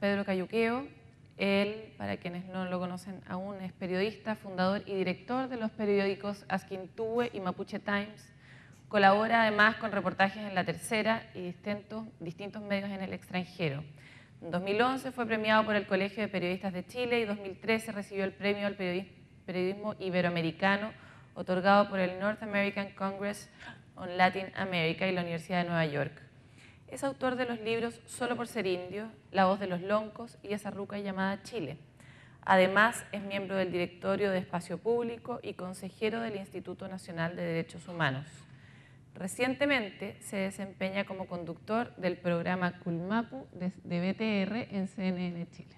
Pedro Cayuqueo. Él, para quienes no lo conocen aún, es periodista, fundador y director de los periódicos Asquintúe y Mapuche Times. Colabora además con reportajes en La Tercera y distintos, distintos medios en el extranjero. En 2011 fue premiado por el Colegio de Periodistas de Chile y en 2013 recibió el premio al periodismo iberoamericano otorgado por el North American Congress on Latin America y la Universidad de Nueva York. Es autor de los libros Solo por ser indio, La voz de los loncos y Esa ruca llamada Chile. Además, es miembro del directorio de Espacio Público y consejero del Instituto Nacional de Derechos Humanos. Recientemente se desempeña como conductor del programa Culmapu de BTR en CNN Chile.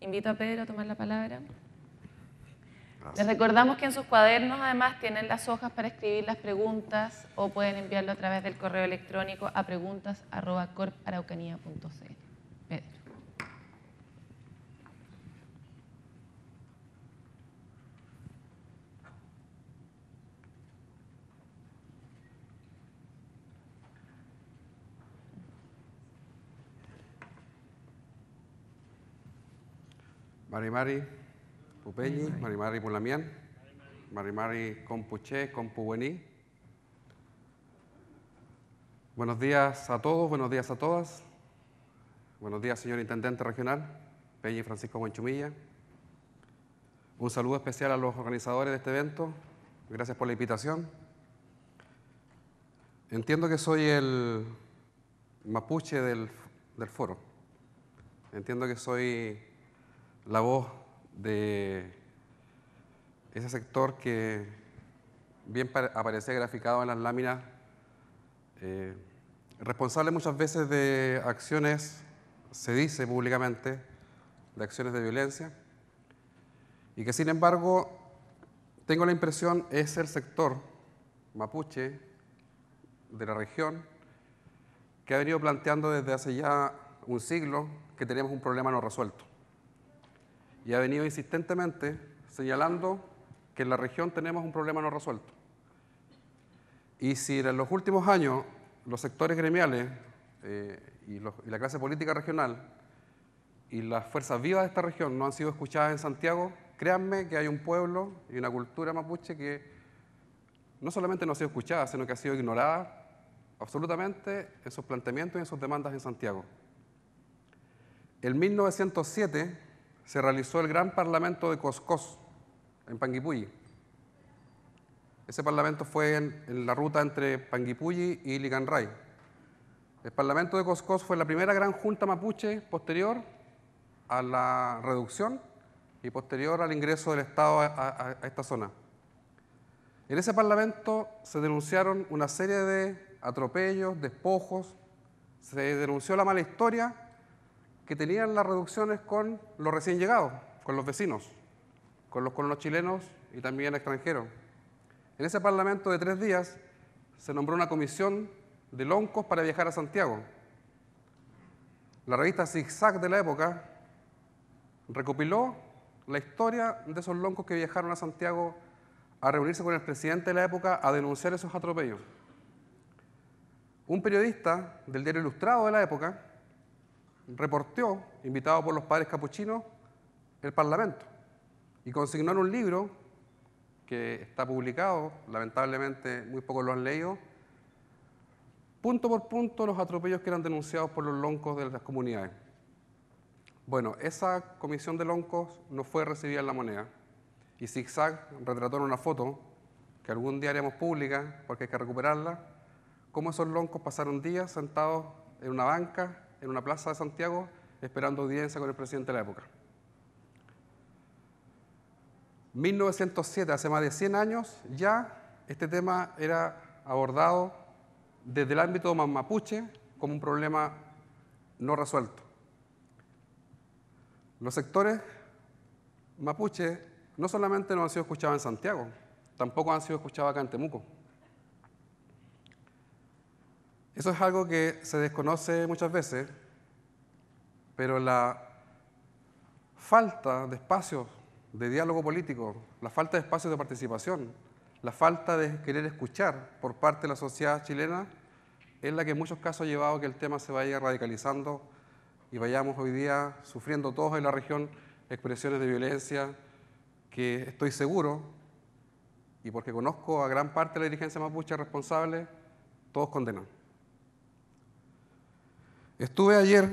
Invito a Pedro a tomar la palabra. Les recordamos que en sus cuadernos además tienen las hojas para escribir las preguntas o pueden enviarlo a través del correo electrónico a preguntas.corparaucanía.cl. Pedro. Mari Mari. Pupeñi, Marimari Pulamian, Marimari Compuche, Compuweni. Buenos días a todos, buenos días a todas. Buenos días, señor Intendente Regional, Peñi Francisco Buenchumilla. Un saludo especial a los organizadores de este evento. Gracias por la invitación. Entiendo que soy el mapuche del, del foro. Entiendo que soy la voz de ese sector que bien aparece graficado en las láminas, eh, responsable muchas veces de acciones, se dice públicamente, de acciones de violencia, y que sin embargo, tengo la impresión, es el sector mapuche de la región que ha venido planteando desde hace ya un siglo que tenemos un problema no resuelto y ha venido insistentemente señalando que en la región tenemos un problema no resuelto. Y si en los últimos años los sectores gremiales eh, y, la clase política regional y las fuerzas vivas de esta región no han sido escuchadas en Santiago, créanme que hay un pueblo y una cultura mapuche que no solamente no ha sido escuchada, sino que ha sido ignorada absolutamente en sus planteamientos y en sus demandas en Santiago. En 1907, se realizó el gran parlamento de Coscos, en Panguipulli. Ese parlamento fue en, la ruta entre Panguipulli y Licanray. El parlamento de Coscos fue la primera gran junta mapuche posterior a la reducción y posterior al ingreso del Estado a esta zona. En ese parlamento se denunciaron una serie de atropellos, despojos, se denunció la mala historia que tenían las reducciones con los recién llegados, con los vecinos, con los colonos chilenos y también extranjeros. En ese parlamento de tres días se nombró una comisión de loncos para viajar a Santiago. La revista Zigzag de la época recopiló la historia de esos loncos que viajaron a Santiago a reunirse con el presidente de la época a denunciar esos atropellos. Un periodista del diario Ilustrado de la época reportó invitado por los padres capuchinos, el Parlamento y consignó en un libro que está publicado, lamentablemente muy pocos lo han leído, punto por punto los atropellos que eran denunciados por los loncos de las comunidades. Bueno, esa comisión de loncos no fue recibida en la moneda y ZigZag retrató en una foto que algún día haremos pública porque hay que recuperarla, cómo esos loncos pasaron días sentados en una banca en una plaza de Santiago esperando audiencia con el presidente de la época. 1907, hace más de 100 años, ya este tema era abordado desde el ámbito mapuche como un problema no resuelto. Los sectores mapuche no solamente no han sido escuchados en Santiago, tampoco han sido escuchados acá en Temuco. Eso es algo que se desconoce muchas veces pero la falta de espacios de diálogo político, la falta de espacios de participación, la falta de querer escuchar por parte de la sociedad chilena es la que en muchos casos ha llevado a que el tema se vaya radicalizando y vayamos hoy día sufriendo todos en la región expresiones de violencia que estoy seguro, y porque conozco a gran parte de la dirigencia mapuche responsable, todos condenan. Estuve ayer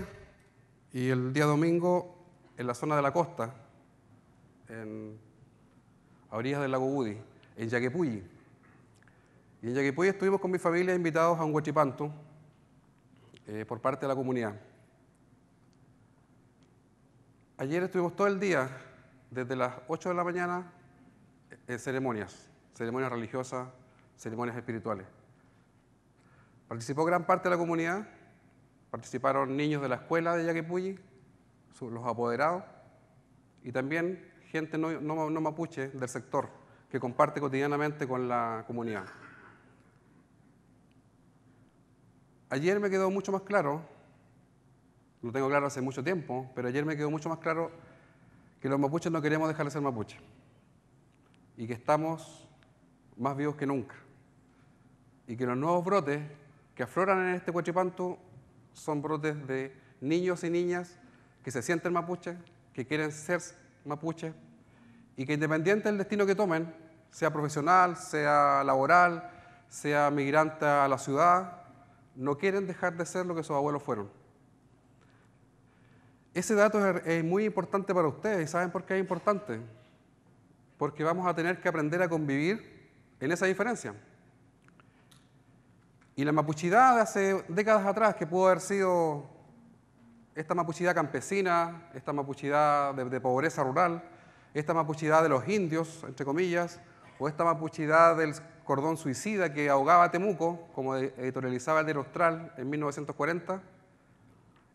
y el día domingo, en la zona de la costa, en, a orillas del lago Udi, en Yaquepuyi. Y en Yaquepuyi estuvimos con mi familia invitados a un huachipanto eh, por parte de la comunidad. Ayer estuvimos todo el día, desde las 8 de la mañana, en ceremonias, ceremonias religiosas, ceremonias espirituales. Participó gran parte de la comunidad Participaron niños de la escuela de Yaquepulli, los apoderados, y también gente no, mapuche del sector que comparte cotidianamente con la comunidad. Ayer me quedó mucho más claro, lo tengo claro hace mucho tiempo, pero ayer me quedó mucho más claro que los mapuches no queremos dejar de ser mapuches y que estamos más vivos que nunca y que los nuevos brotes que afloran en este Cuachipanto son brotes de niños y niñas que se sienten mapuches, que quieren ser mapuches y que independiente del destino que tomen, sea profesional, sea laboral, sea migrante a la ciudad, no quieren dejar de ser lo que sus abuelos fueron. Ese dato es muy importante para ustedes y saben por qué es importante. Porque vamos a tener que aprender a convivir en esa diferencia. Y la mapuchidad de hace décadas atrás, que pudo haber sido esta mapuchidad campesina, esta mapuchidad de, pobreza rural, esta mapuchidad de los indios, entre comillas, o esta mapuchidad del cordón suicida que ahogaba Temuco, como editorializaba el del Austral en 1940,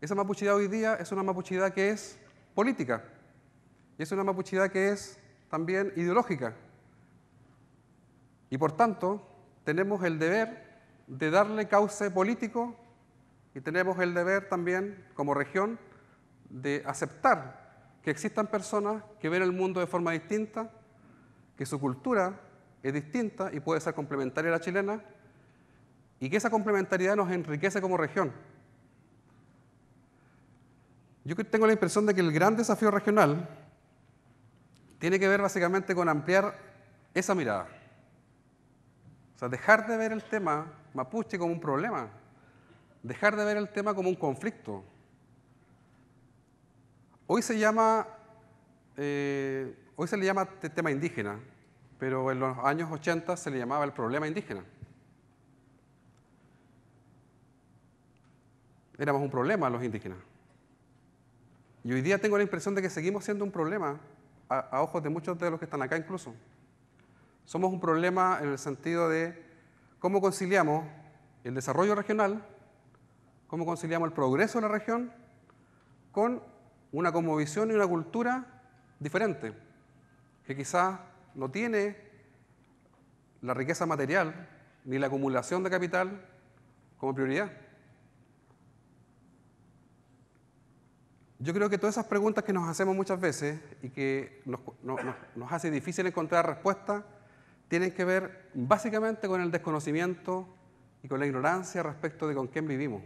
esa mapuchidad hoy día es una mapuchidad que es política y es una mapuchidad que es también ideológica. Y por tanto, tenemos el deber de darle cauce político y tenemos el deber también, como región, de aceptar que existan personas que ven el mundo de forma distinta, que su cultura es distinta y puede ser complementaria a la chilena, y que esa complementariedad nos enriquece como región. Yo tengo la impresión de que el gran desafío regional tiene que ver básicamente con ampliar esa mirada. O sea, dejar de ver el tema mapuche como un problema, dejar de ver el tema como un conflicto. Hoy se llama, eh, hoy se le llama tema indígena, pero en los años 80 se le llamaba el problema indígena. Éramos un problema los indígenas. Y hoy día tengo la impresión de que seguimos siendo un problema a ojos de muchos de los que están acá incluso. Somos un problema en el sentido de cómo conciliamos el desarrollo regional, cómo conciliamos el progreso de la región con una cosmovisión y una cultura diferente, que quizás no tiene la riqueza material ni la acumulación de capital como prioridad. Yo creo que todas esas preguntas que nos hacemos muchas veces y que nos, nos hace difícil encontrar respuesta tienen que ver básicamente con el desconocimiento y con la ignorancia respecto de con quién vivimos,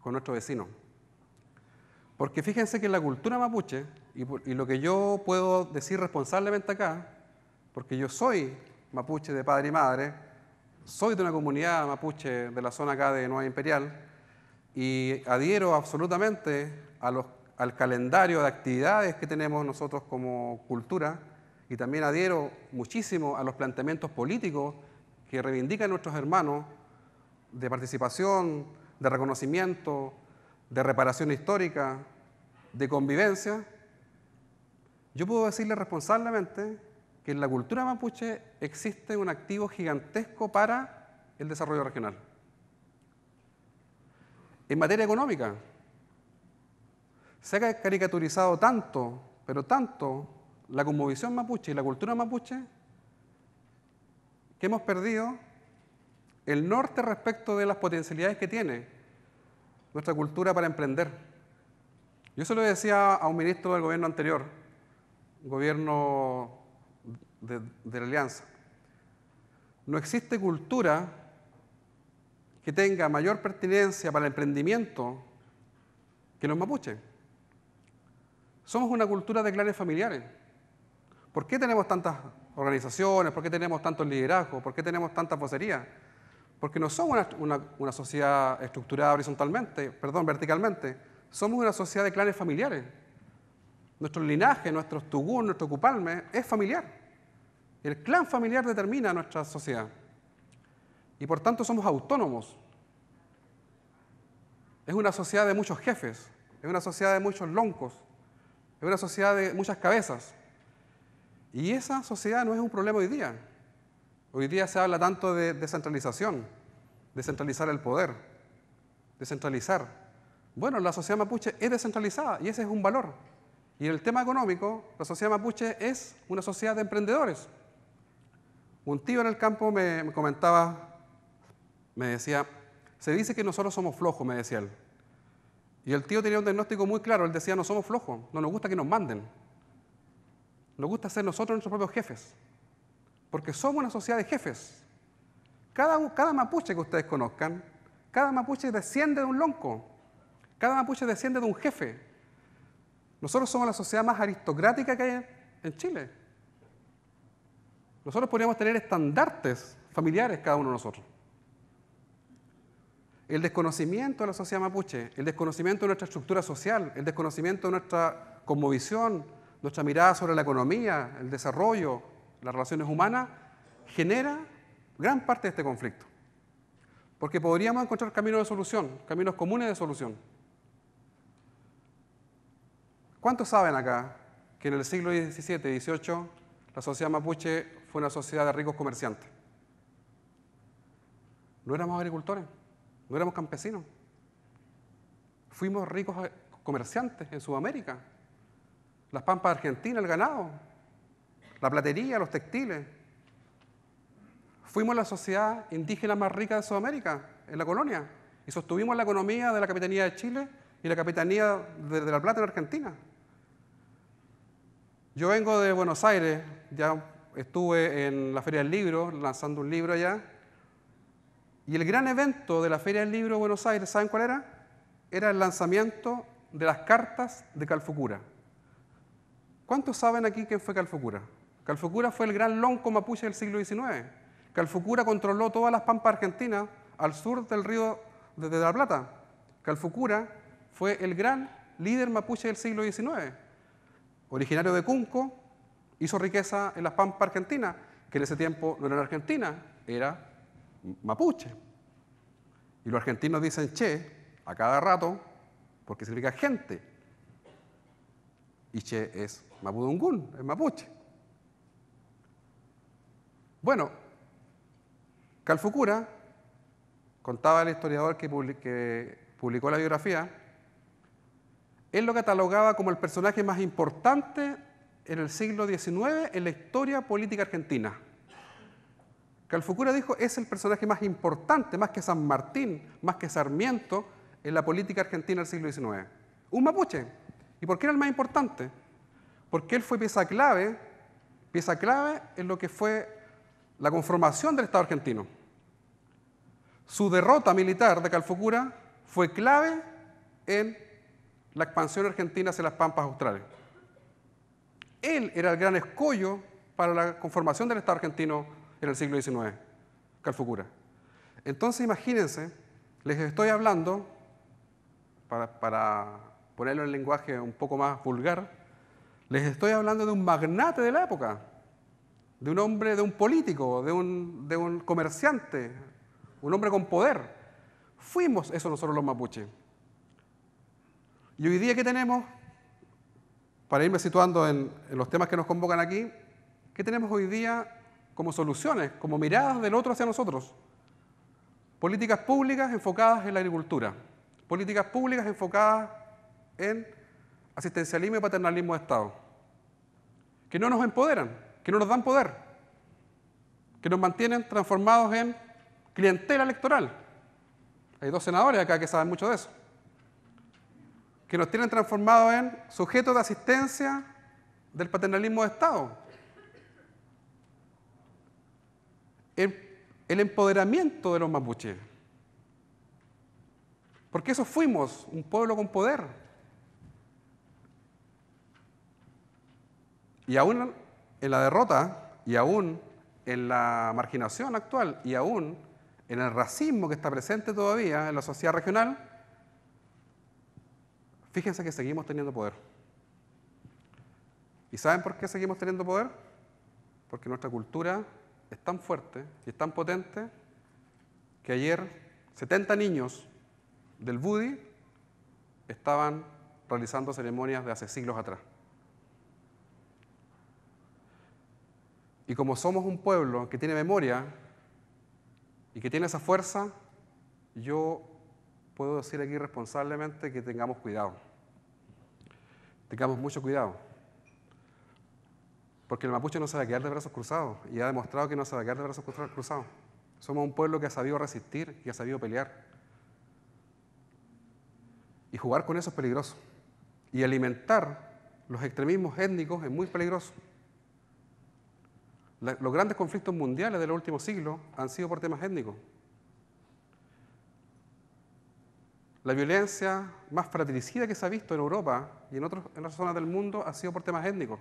con nuestro vecino. Porque fíjense que la cultura mapuche, y, lo que yo puedo decir responsablemente acá, porque yo soy mapuche de padre y madre, soy de una comunidad mapuche de la zona acá de Nueva Imperial, y adhiero absolutamente al calendario de actividades que tenemos nosotros como cultura, y también adhiero muchísimo a los planteamientos políticos que reivindican nuestros hermanos de participación, de reconocimiento, de reparación histórica, de convivencia, yo puedo decirle responsablemente que en la cultura mapuche existe un activo gigantesco para el desarrollo regional. En materia económica, se ha caricaturizado tanto, pero tanto, la conmovisión mapuche y la cultura mapuche, que hemos perdido el norte respecto de las potencialidades que tiene nuestra cultura para emprender. Yo se lo decía a un ministro del gobierno anterior, gobierno de, de la Alianza. No existe cultura que tenga mayor pertinencia para el emprendimiento que los mapuches. Somos una cultura de clanes familiares. ¿Por qué tenemos tantas organizaciones? ¿Por qué tenemos tantos liderazgos? ¿Por qué tenemos tanta vocería? Porque no somos una, sociedad estructurada horizontalmente, perdón, verticalmente. Somos una sociedad de clanes familiares. Nuestro linaje, nuestro tugún, nuestro cupalme, es familiar. El clan familiar determina nuestra sociedad. Y por tanto somos autónomos. Es una sociedad de muchos jefes, es una sociedad de muchos loncos, es una sociedad de muchas cabezas. Y esa sociedad no es un problema hoy día. Hoy día se habla tanto de descentralización, descentralizar el poder, descentralizar. Bueno, la sociedad mapuche es descentralizada y ese es un valor. Y en el tema económico, la sociedad mapuche es una sociedad de emprendedores. Un tío en el campo me, comentaba, me decía, se dice que nosotros somos flojos, me decía él. Y el tío tenía un diagnóstico muy claro, él decía, no somos flojos, no nos gusta que nos manden. Nos gusta ser nosotros nuestros propios jefes, porque somos una sociedad de jefes. Cada, cada mapuche que ustedes conozcan, cada mapuche desciende de un lonco, cada mapuche desciende de un jefe. Nosotros somos la sociedad más aristocrática que hay en Chile. Nosotros podríamos tener estandartes familiares cada uno de nosotros. El desconocimiento de la sociedad mapuche, el desconocimiento de nuestra estructura social, el desconocimiento de nuestra cosmovisión, nuestra mirada sobre la economía, el desarrollo, las relaciones humanas, genera gran parte de este conflicto. Porque podríamos encontrar caminos de solución, caminos comunes de solución. ¿Cuántos saben acá que en el siglo XVII y XVIII la sociedad mapuche fue una sociedad de ricos comerciantes? No éramos agricultores, no éramos campesinos. Fuimos ricos comerciantes en Sudamérica, las pampas Argentina, el ganado, la platería, los textiles. Fuimos la sociedad indígena más rica de Sudamérica, en la colonia, y sostuvimos la economía de la Capitanía de Chile y la Capitanía de, La Plata en Argentina. Yo vengo de Buenos Aires, ya estuve en la Feria del Libro, lanzando un libro allá, y el gran evento de la Feria del Libro de Buenos Aires, ¿saben cuál era? Era el lanzamiento de las cartas de Calfucura. ¿Cuántos saben aquí quién fue Calfucura? Calfucura fue el gran lonco mapuche del siglo XIX. Calfucura controló todas las pampas argentinas al sur del río de La Plata. Calfucura fue el gran líder mapuche del siglo XIX. Originario de Cunco, hizo riqueza en las pampas argentinas, que en ese tiempo no era argentina, era mapuche. Y los argentinos dicen che a cada rato, porque significa gente. Y che es Mapudungún, el mapuche. Bueno, Calfucura, contaba el historiador que, publicó la biografía, él lo catalogaba como el personaje más importante en el siglo XIX en la historia política argentina. Calfucura dijo, es el personaje más importante, más que San Martín, más que Sarmiento, en la política argentina del siglo XIX. Un mapuche. ¿Y por qué era el más importante? porque él fue pieza clave, pieza clave en lo que fue la conformación del Estado argentino. Su derrota militar de Calfocura fue clave en la expansión argentina hacia las pampas australes. Él era el gran escollo para la conformación del Estado argentino en el siglo XIX, Calfocura. Entonces imagínense, les estoy hablando, para, para ponerlo en lenguaje un poco más vulgar, les estoy hablando de un magnate de la época, de un hombre, de un político, de un, comerciante, un hombre con poder. Fuimos eso nosotros los mapuches. Y hoy día, ¿qué tenemos? Para irme situando en, en los temas que nos convocan aquí, ¿qué tenemos hoy día como soluciones, como miradas del otro hacia nosotros? Políticas públicas enfocadas en la agricultura, políticas públicas enfocadas en asistencialismo y paternalismo de Estado que no nos empoderan, que no nos dan poder, que nos mantienen transformados en clientela electoral. Hay dos senadores acá que saben mucho de eso. Que nos tienen transformados en sujetos de asistencia del paternalismo de Estado. El, empoderamiento de los mapuches. Porque eso fuimos, un pueblo con poder, Y aún en la derrota, y aún en la marginación actual, y aún en el racismo que está presente todavía en la sociedad regional, fíjense que seguimos teniendo poder. ¿Y saben por qué seguimos teniendo poder? Porque nuestra cultura es tan fuerte y es tan potente que ayer 70 niños del Budi estaban realizando ceremonias de hace siglos atrás. Y como somos un pueblo que tiene memoria y que tiene esa fuerza, yo puedo decir aquí responsablemente que tengamos cuidado. Tengamos mucho cuidado. Porque el mapuche no se va a quedar de brazos cruzados y ha demostrado que no se va a quedar de brazos cruzados. Somos un pueblo que ha sabido resistir y ha sabido pelear. Y jugar con eso es peligroso. Y alimentar los extremismos étnicos es muy peligroso los grandes conflictos mundiales del último siglo han sido por temas étnicos. La violencia más fratricida que se ha visto en Europa y en, otros, en otras zonas del mundo ha sido por temas étnicos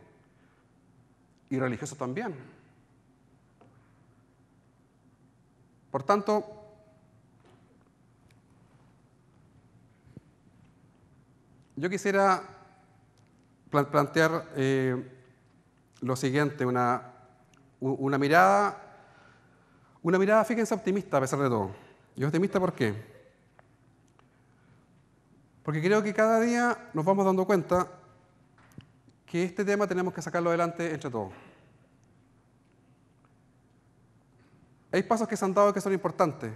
y religiosos también. Por tanto, yo quisiera plantear eh, lo siguiente, una, una mirada, una mirada, fíjense, optimista a pesar de todo. Y optimista por qué? Porque creo que cada día nos vamos dando cuenta que este tema tenemos que sacarlo adelante entre todos. Hay pasos que se han dado que son importantes.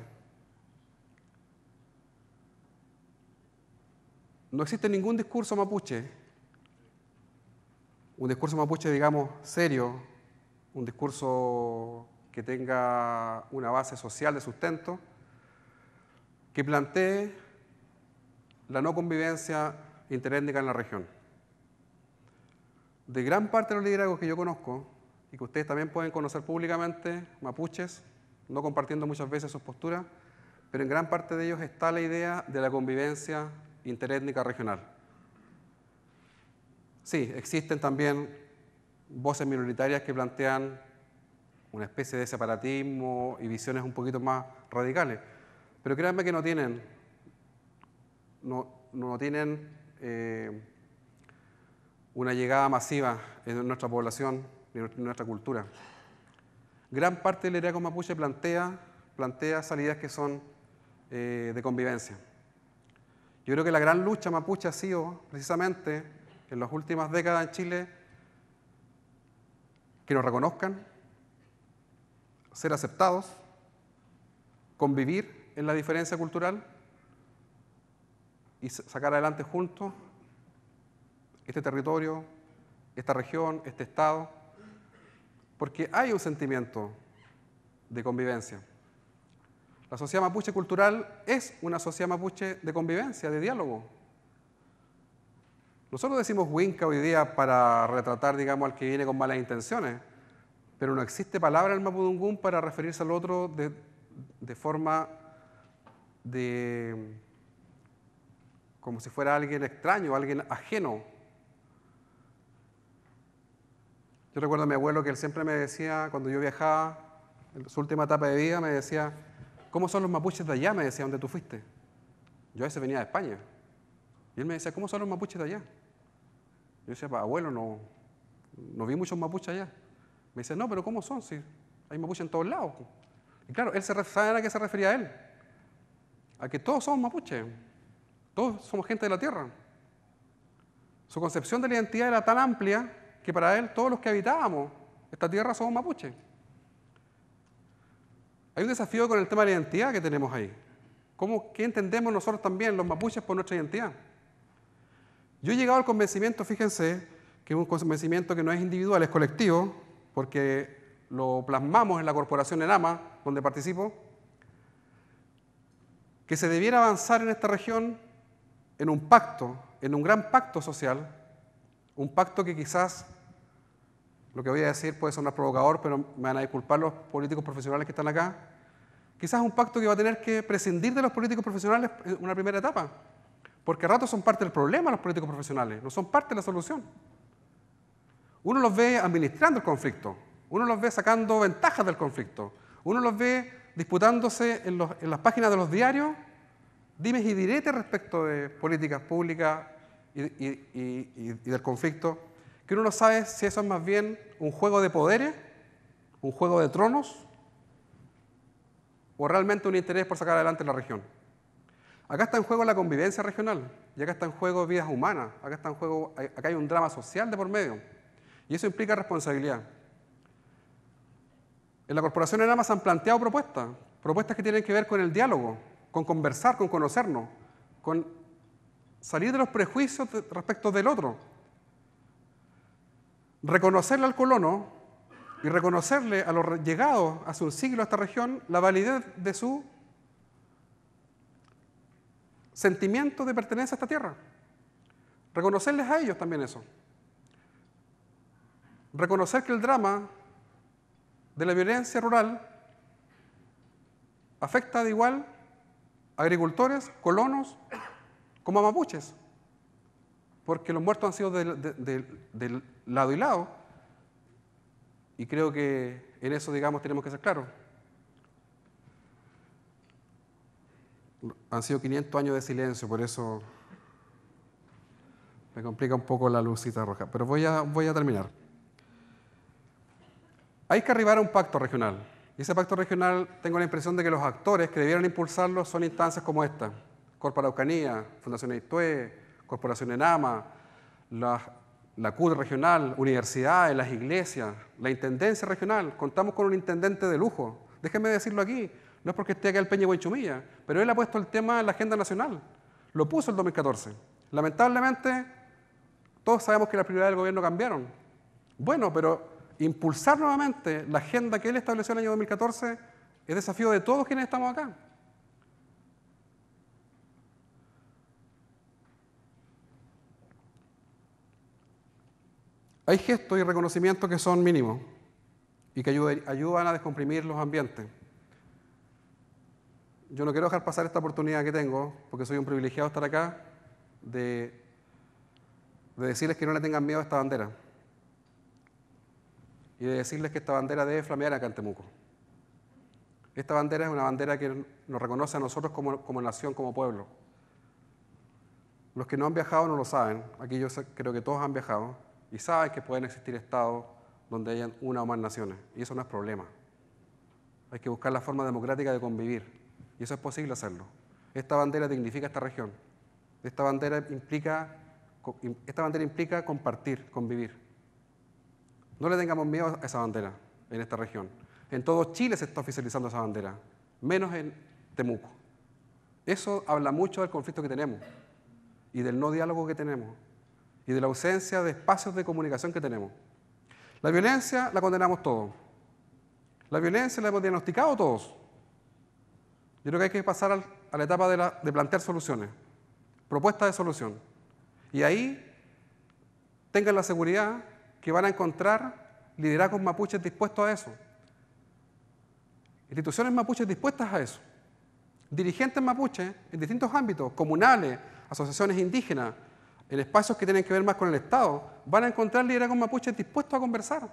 No existe ningún discurso mapuche, un discurso mapuche, digamos, serio, un discurso que tenga una base social de sustento, que plantee la no convivencia interétnica en la región. De gran parte de los liderazgos que yo conozco y que ustedes también pueden conocer públicamente, mapuches, no compartiendo muchas veces sus posturas, pero en gran parte de ellos está la idea de la convivencia interétnica regional. Sí, existen también voces minoritarias que plantean una especie de separatismo y visiones un poquito más radicales. Pero créanme que no tienen, no, tienen eh, una llegada masiva en nuestra población ni en nuestra cultura. Gran parte del con mapuche plantea, plantea salidas que son eh, de convivencia. Yo creo que la gran lucha mapuche ha sido precisamente en las últimas décadas en Chile que nos reconozcan, ser aceptados, convivir en la diferencia cultural y sacar adelante juntos este territorio, esta región, este estado, porque hay un sentimiento de convivencia. La sociedad mapuche cultural es una sociedad mapuche de convivencia, de diálogo, nosotros decimos Winca hoy día para retratar, digamos, al que viene con malas intenciones, pero no existe palabra en el Mapudungún para referirse al otro de, forma de como si fuera alguien extraño, alguien ajeno. Yo recuerdo a mi abuelo que él siempre me decía, cuando yo viajaba, en su última etapa de vida, me decía, ¿cómo son los mapuches de allá? Me decía, ¿dónde tú fuiste? Yo a veces venía de España. Y él me decía, ¿cómo son los mapuches de allá? Yo decía, abuelo, no, no vi muchos mapuches allá. Me dice, no, pero ¿cómo son? Si hay mapuches en todos lados. Y claro, él se, a qué se refería a él? A que todos somos mapuches. Todos somos gente de la tierra. Su concepción de la identidad era tan amplia que para él todos los que habitábamos esta tierra somos mapuches. Hay un desafío con el tema de la identidad que tenemos ahí. ¿Cómo, ¿Qué entendemos nosotros también, los mapuches, por nuestra identidad? Yo he llegado al convencimiento, fíjense, que es un convencimiento que no es individual, es colectivo, porque lo plasmamos en la corporación ENAMA, donde participo, que se debiera avanzar en esta región en un pacto, en un gran pacto social, un pacto que quizás, lo que voy a decir puede sonar provocador, pero me van a disculpar los políticos profesionales que están acá, quizás un pacto que va a tener que prescindir de los políticos profesionales en una primera etapa, porque a ratos son parte del problema los políticos profesionales, no son parte de la solución. Uno los ve administrando el conflicto, uno los ve sacando ventajas del conflicto, uno los ve disputándose en, las páginas de los diarios dimes y diretes respecto de políticas públicas y, y, del conflicto, que uno no sabe si eso es más bien un juego de poderes, un juego de tronos, o realmente un interés por sacar adelante la región. Acá está en juego la convivencia regional, y acá está en juego vidas humanas, acá está en juego, acá hay un drama social de por medio, y eso implica responsabilidad. En la Corporación de se han planteado propuestas, propuestas que tienen que ver con el diálogo, con conversar, con conocernos, con salir de los prejuicios respecto del otro, reconocerle al colono y reconocerle a los llegados hace un siglo a esta región la validez de su sentimiento de pertenencia a esta tierra. Reconocerles a ellos también eso. Reconocer que el drama de la violencia rural afecta de igual a agricultores, colonos, como a mapuches, porque los muertos han sido del lado y lado, y creo que en eso, digamos, tenemos que ser claros. han sido 500 años de silencio, por eso me complica un poco la lucita roja, pero voy a, terminar. Hay que arribar a un pacto regional. Y ese pacto regional, tengo la impresión de que los actores que debieran impulsarlo son instancias como esta: Corpo Araucanía, Fundación EITUE, Corporación Enama, la, la CUD regional, universidades, las iglesias, la intendencia regional. Contamos con un intendente de lujo. Déjenme decirlo aquí: no es porque esté acá el Peña Huenchumilla, pero él ha puesto el tema en la agenda nacional. Lo puso el 2014. Lamentablemente, todos sabemos que las prioridades del gobierno cambiaron. Bueno, pero impulsar nuevamente la agenda que él estableció en el año 2014 es desafío de todos quienes estamos acá. Hay gestos y reconocimientos que son mínimos y que ayudan a descomprimir los ambientes yo no quiero dejar pasar esta oportunidad que tengo, porque soy un privilegiado estar acá, de, decirles que no le tengan miedo a esta bandera. Y de decirles que esta bandera debe flamear acá en Temuco. Esta bandera es una bandera que nos reconoce a nosotros como, como nación, como pueblo. Los que no han viajado no lo saben. Aquí yo creo que todos han viajado y saben que pueden existir estados donde hayan una o más naciones. Y eso no es problema. Hay que buscar la forma democrática de convivir y eso es posible hacerlo. Esta bandera dignifica esta región. Esta bandera implica, esta bandera implica compartir, convivir. No le tengamos miedo a esa bandera en esta región. En todo Chile se está oficializando esa bandera, menos en Temuco. Eso habla mucho del conflicto que tenemos y del no diálogo que tenemos y de la ausencia de espacios de comunicación que tenemos. La violencia la condenamos todos. La violencia la hemos diagnosticado todos. Yo creo que hay que pasar a la etapa de, de plantear soluciones, propuestas de solución. Y ahí tengan la seguridad que van a encontrar liderazgos mapuches dispuestos a eso. Instituciones mapuches dispuestas a eso. Dirigentes mapuches en distintos ámbitos, comunales, asociaciones indígenas, en espacios que tienen que ver más con el Estado, van a encontrar liderazgos mapuches dispuestos a conversar.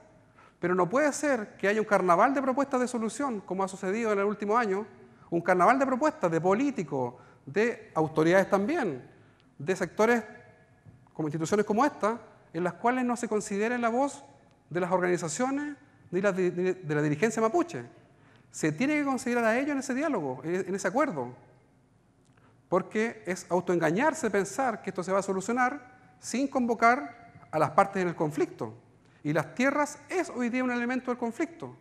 Pero no puede ser que haya un carnaval de propuestas de solución, como ha sucedido en el último año, un carnaval de propuestas, de políticos, de autoridades también, de sectores como instituciones como esta, en las cuales no se considera la voz de las organizaciones ni de la dirigencia mapuche. Se tiene que considerar a ellos en ese diálogo, en ese acuerdo, porque es autoengañarse pensar que esto se va a solucionar sin convocar a las partes en el conflicto. Y las tierras es hoy día un elemento del conflicto.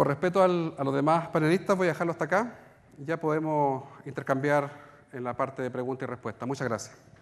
Por respeto a los demás panelistas, voy a dejarlo hasta acá. Ya podemos intercambiar en la parte de pregunta y respuesta. Muchas gracias.